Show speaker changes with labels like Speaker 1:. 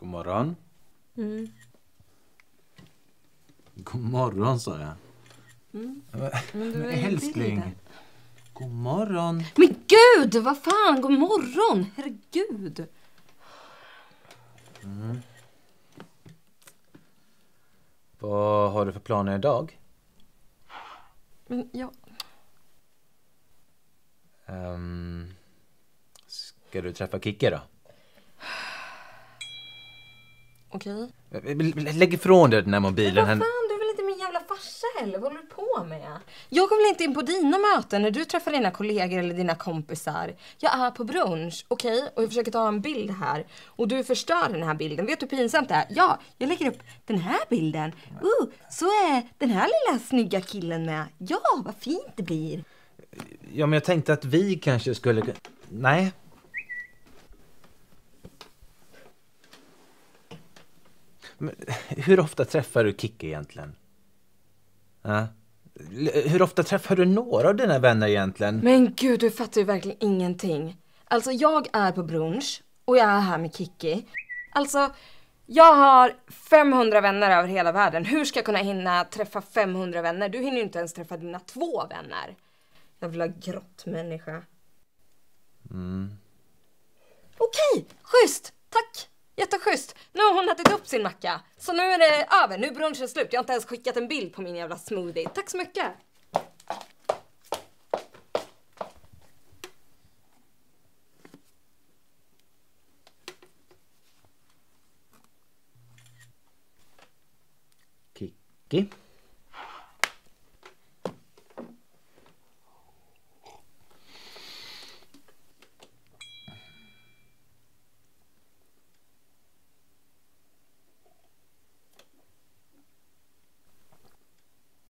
Speaker 1: God morgon. Mm. God morgon sa jag. Mm. Men Älskling. God morgon.
Speaker 2: Men gud, vad fan, god morgon. Herregud.
Speaker 1: Mm. Vad har du för planer idag? Men jag... Um, ehm, ska du träffa Kicke då? Okej. Okay. Lägg ifrån dig den här mobilen. Men vad
Speaker 2: fan, du är väl inte min jävla farsa heller? Vad håller du på med? Jag går väl inte in på dina möten när du träffar dina kollegor eller dina kompisar. Jag är på brunch, okej? Okay? Och jag försöker ta en bild här. Och du förstör den här bilden. Vet du hur pinsamt det är? Ja, jag lägger upp den här bilden. Uh, så är den här lilla snygga killen med. Ja, vad fint det blir.
Speaker 1: Ja, men jag tänkte att vi kanske skulle... Nej, Men, hur ofta träffar du Kicke egentligen? Äh? Hur ofta träffar du några av dina vänner egentligen? Men
Speaker 2: gud, du fattar ju verkligen ingenting. Alltså, jag är på brunch och jag är här med Kiki. Alltså, jag har 500 vänner över hela världen. Hur ska jag kunna hinna träffa 500 vänner? Du hinner ju inte ens träffa dina två vänner. Jävla grottmänniska. Mm. Okej, schysst! Jätteschysst! Nu har hon ätit upp sin macka. Så nu är det över. Nu är brunchen slut. Jag har inte ens skickat en bild på min jävla smoothie. Tack så mycket!
Speaker 1: Kikki.